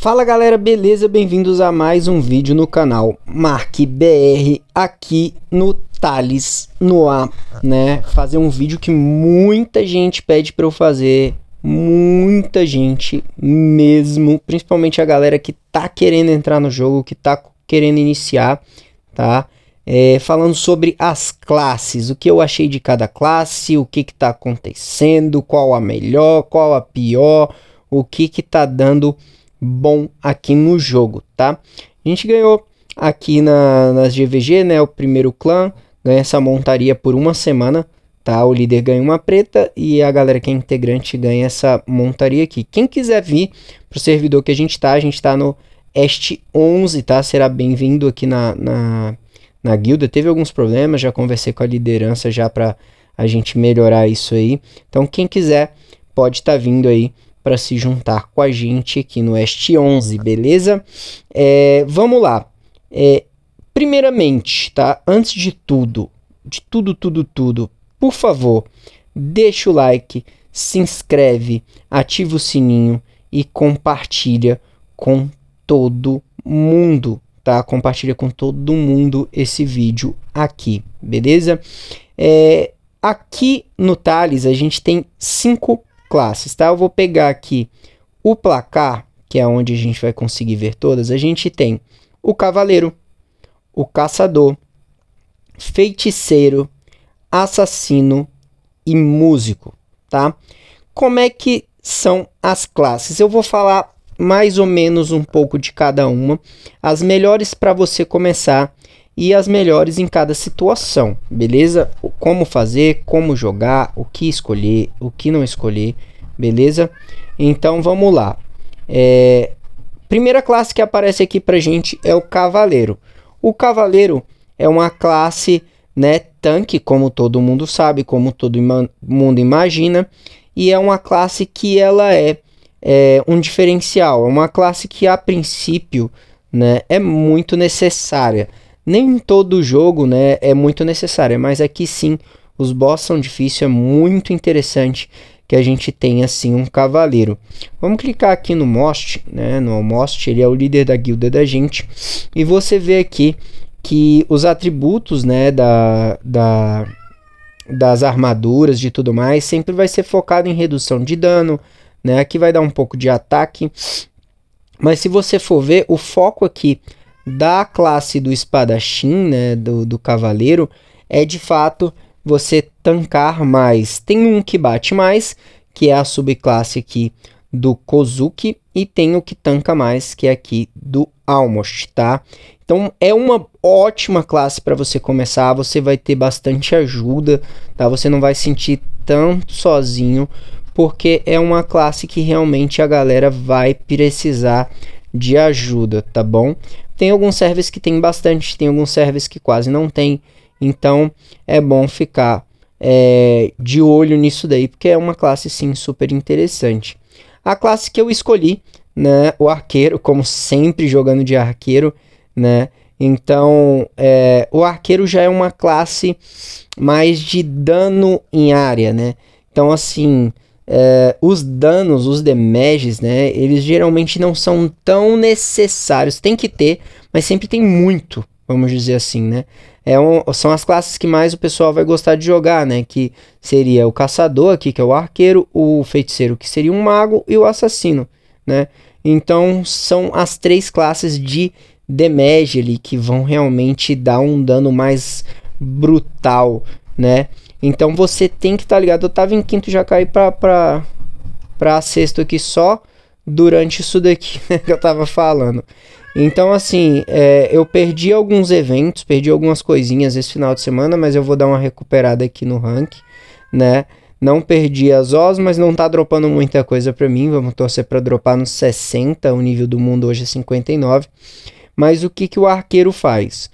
Fala galera, beleza? Bem-vindos a mais um vídeo no canal Mark BR aqui no Thales no ar, né? Fazer um vídeo que muita gente pede para eu fazer, muita gente mesmo, principalmente a galera que tá querendo entrar no jogo, que tá querendo iniciar, tá? É, falando sobre as classes, o que eu achei de cada classe, o que que tá acontecendo, qual a melhor, qual a pior, o que que tá dando bom aqui no jogo, tá? A gente ganhou aqui na, nas GVG, né? O primeiro clã ganha essa montaria por uma semana, tá? O líder ganha uma preta e a galera que é integrante ganha essa montaria aqui. Quem quiser vir pro servidor que a gente tá, a gente tá no Est 11, tá? Será bem-vindo aqui na, na, na guilda. Teve alguns problemas, já conversei com a liderança já para a gente melhorar isso aí. Então quem quiser pode estar tá vindo aí para se juntar com a gente aqui no West 11, beleza? É, vamos lá. É, primeiramente, tá? Antes de tudo, de tudo, tudo, tudo, por favor, deixa o like, se inscreve, ativa o sininho e compartilha com todo mundo, tá? Compartilha com todo mundo esse vídeo aqui, beleza? É, aqui no Thales a gente tem cinco classes, tá? Eu vou pegar aqui o placar, que é onde a gente vai conseguir ver todas. A gente tem o cavaleiro, o caçador, feiticeiro, assassino e músico, tá? Como é que são as classes? Eu vou falar mais ou menos um pouco de cada uma. As melhores para você começar e as melhores em cada situação, beleza? Como fazer, como jogar, o que escolher, o que não escolher, beleza? Então vamos lá. É... Primeira classe que aparece aqui pra gente é o Cavaleiro. O Cavaleiro é uma classe, né, tanque, como todo mundo sabe, como todo mundo imagina, e é uma classe que ela é, é um diferencial, é uma classe que a princípio, né, é muito necessária. Nem todo jogo né, é muito necessário, mas aqui é sim, os boss são difíceis, é muito interessante que a gente tenha assim um cavaleiro. Vamos clicar aqui no Most, né? No Most ele é o líder da guilda da gente. E você vê aqui que os atributos, né, da, da das armaduras de tudo mais, sempre vai ser focado em redução de dano, né? Aqui vai dar um pouco de ataque. Mas se você for ver, o foco aqui da classe do espadachim, né, do, do cavaleiro, é de fato você tancar mais. Tem um que bate mais, que é a subclasse aqui do Kozuki, e tem o que tanca mais, que é aqui do Almost, tá? Então é uma ótima classe para você começar, você vai ter bastante ajuda, tá? Você não vai sentir tanto sozinho, porque é uma classe que realmente a galera vai precisar de ajuda, tá bom? Tem alguns servers que tem bastante, tem alguns servers que quase não tem. Então é bom ficar é, de olho nisso daí, porque é uma classe sim super interessante. A classe que eu escolhi, né, o arqueiro, como sempre jogando de arqueiro, né? Então, é, o arqueiro já é uma classe mais de dano em área, né? Então, assim, é, os danos, os damages, né? Eles geralmente não são tão necessários. Tem que ter, mas sempre tem muito, vamos dizer assim, né? É um, são as classes que mais o pessoal vai gostar de jogar, né? Que seria o caçador aqui, que é o arqueiro, o feiticeiro, que seria um mago, e o assassino, né? Então são as três classes de damage ali que vão realmente dar um dano mais brutal, né? Então você tem que estar tá ligado. Eu tava em quinto já caí pra, pra, pra sexto aqui só durante isso daqui né, que eu tava falando. Então, assim, é, eu perdi alguns eventos, perdi algumas coisinhas esse final de semana, mas eu vou dar uma recuperada aqui no rank, né? Não perdi as OS, mas não tá dropando muita coisa pra mim. Vamos torcer pra dropar nos 60, o nível do mundo hoje é 59. Mas o que, que o arqueiro faz?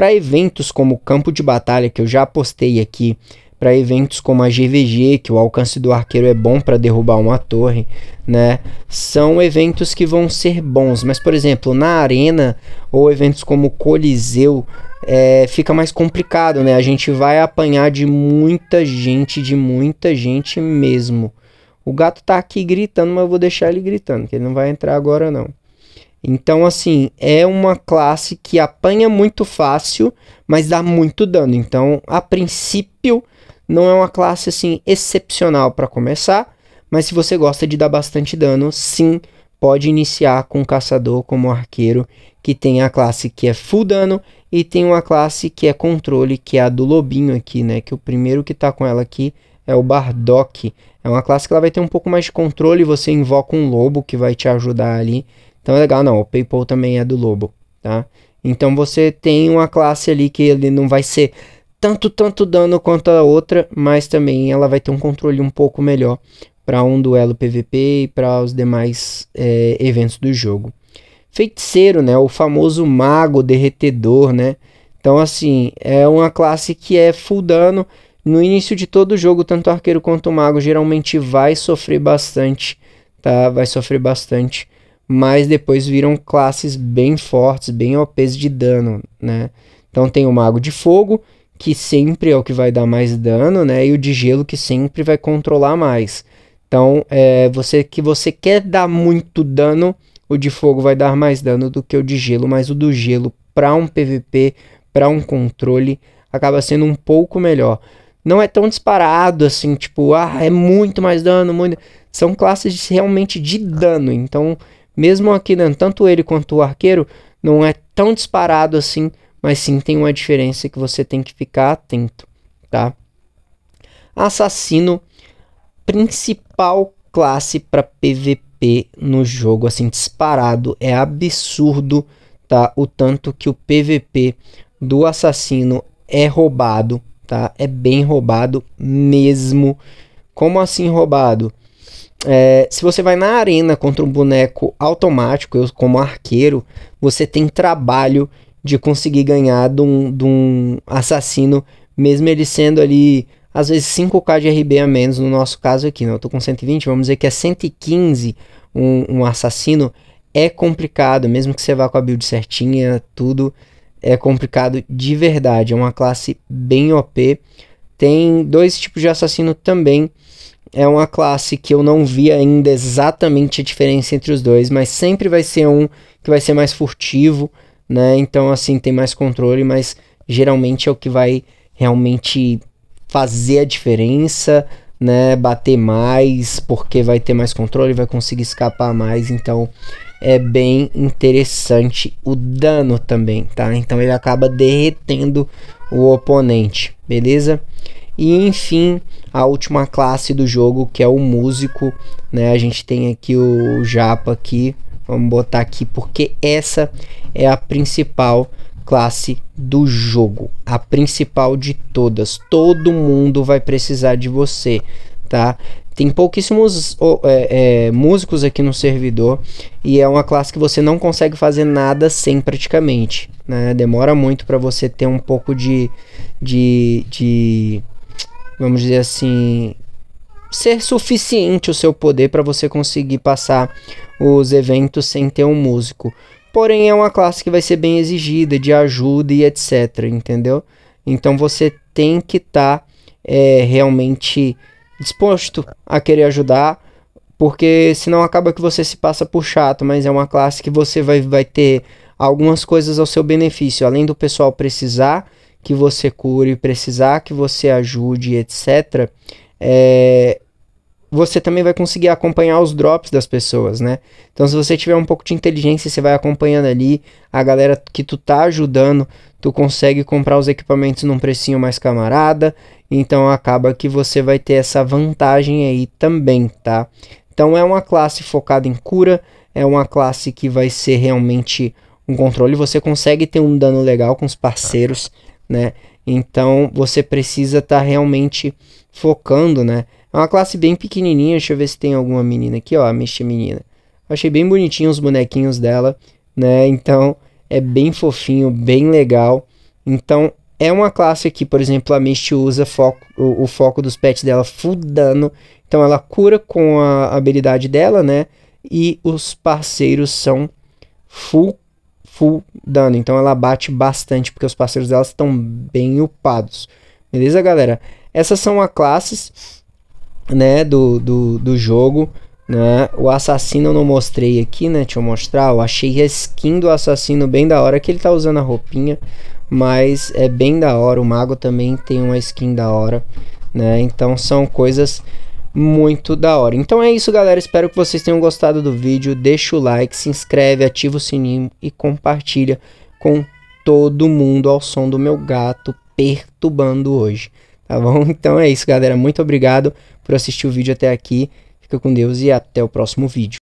Para eventos como o campo de batalha, que eu já postei aqui, para eventos como a GVG, que o alcance do arqueiro é bom para derrubar uma torre, né? São eventos que vão ser bons, mas por exemplo, na arena ou eventos como o Coliseu, é, fica mais complicado, né? A gente vai apanhar de muita gente, de muita gente mesmo. O gato tá aqui gritando, mas eu vou deixar ele gritando, que ele não vai entrar agora não. Então, assim, é uma classe que apanha muito fácil, mas dá muito dano. Então, a princípio, não é uma classe assim excepcional para começar, mas se você gosta de dar bastante dano, sim, pode iniciar com um caçador como arqueiro, que tem a classe que é full dano e tem uma classe que é controle, que é a do lobinho aqui, né? Que o primeiro que tá com ela aqui é o Bardock. É uma classe que ela vai ter um pouco mais de controle, você invoca um lobo que vai te ajudar ali então é legal, não. O PayPal também é do Lobo, tá? Então você tem uma classe ali que ele não vai ser tanto, tanto dano quanto a outra, mas também ela vai ter um controle um pouco melhor para um duelo PVP e para os demais é, eventos do jogo. Feiticeiro, né? O famoso mago derretedor, né? Então, assim, é uma classe que é full dano. No início de todo jogo, tanto o arqueiro quanto o mago geralmente vai sofrer bastante, tá? Vai sofrer bastante mas depois viram classes bem fortes, bem OPs de dano, né? Então tem o Mago de Fogo, que sempre é o que vai dar mais dano, né? E o de Gelo, que sempre vai controlar mais. Então, é, você que você quer dar muito dano, o de Fogo vai dar mais dano do que o de Gelo, mas o do Gelo, para um PVP, para um controle, acaba sendo um pouco melhor. Não é tão disparado assim, tipo, ah, é muito mais dano, muito... São classes realmente de dano, então mesmo aqui, né, tanto ele quanto o arqueiro, não é tão disparado assim, mas sim tem uma diferença que você tem que ficar atento, tá? Assassino, principal classe para PVP no jogo, assim, disparado. É absurdo, tá? O tanto que o PVP do assassino é roubado, tá? É bem roubado mesmo. Como assim roubado? É, se você vai na arena contra um boneco automático, eu como arqueiro, você tem trabalho de conseguir ganhar de um, de um assassino, mesmo ele sendo ali, às vezes 5k de RB a menos, no nosso caso aqui, né? eu tô com 120, vamos dizer que é 115 um, um assassino, é complicado, mesmo que você vá com a build certinha, tudo, é complicado de verdade, é uma classe bem OP, tem dois tipos de assassino também, é uma classe que eu não vi ainda exatamente a diferença entre os dois, mas sempre vai ser um que vai ser mais furtivo, né? Então, assim, tem mais controle, mas geralmente é o que vai realmente fazer a diferença, né? Bater mais, porque vai ter mais controle, vai conseguir escapar mais, então é bem interessante o dano também, tá? Então ele acaba derretendo o oponente, beleza? E enfim, a última classe do jogo, que é o músico, né? A gente tem aqui o japa aqui, vamos botar aqui porque essa é a principal classe do jogo, a principal de todas. Todo mundo vai precisar de você, tá? Tem pouquíssimos é, é, músicos aqui no servidor e é uma classe que você não consegue fazer nada sem praticamente, né? Demora muito para você ter um pouco de, de, de vamos dizer assim, ser suficiente o seu poder para você conseguir passar os eventos sem ter um músico. Porém, é uma classe que vai ser bem exigida de ajuda e etc. Entendeu? Então você tem que estar tá, é, realmente disposto a querer ajudar, porque senão acaba que você se passa por chato. Mas é uma classe que você vai, vai ter algumas coisas ao seu benefício, além do pessoal precisar que você cure, precisar que você ajude, etc., é, você também vai conseguir acompanhar os drops das pessoas, né? Então, se você tiver um pouco de inteligência, você vai acompanhando ali a galera que tu tá ajudando, tu consegue comprar os equipamentos num precinho mais camarada, então acaba que você vai ter essa vantagem aí também, tá? Então, é uma classe focada em cura, é uma classe que vai ser realmente um controle, você consegue ter um dano legal com os parceiros né? Então você precisa estar tá realmente focando, né? É uma classe bem pequenininha, deixa eu ver se tem alguma menina aqui, ó, a Misty menina. Achei bem bonitinho os bonequinhos dela, né? Então é bem fofinho, bem legal. Então é uma classe que, por exemplo, a Misty usa foco, o, o, foco dos pets dela full dano. Então ela cura com a habilidade dela, né? E os parceiros são full full dano. Então ela bate bastante, porque os parceiros dela estão bem upados. Beleza, galera? Essas são as classes né, do, do, do jogo. Né? O assassino eu não mostrei aqui, né? Deixa eu mostrar. Eu achei a skin do assassino bem da hora, que ele tá usando a roupinha. Mas é bem da hora. O mago também tem uma skin da hora. Né? Então são coisas muito da hora. Então é isso, galera. Espero que vocês tenham gostado do vídeo. Deixa o like, se inscreve, ativa o sininho e compartilha com todo mundo ao som do meu gato perturbando hoje. Tá bom? Então é isso, galera. Muito obrigado por assistir o vídeo até aqui. Fica com Deus e até o próximo vídeo.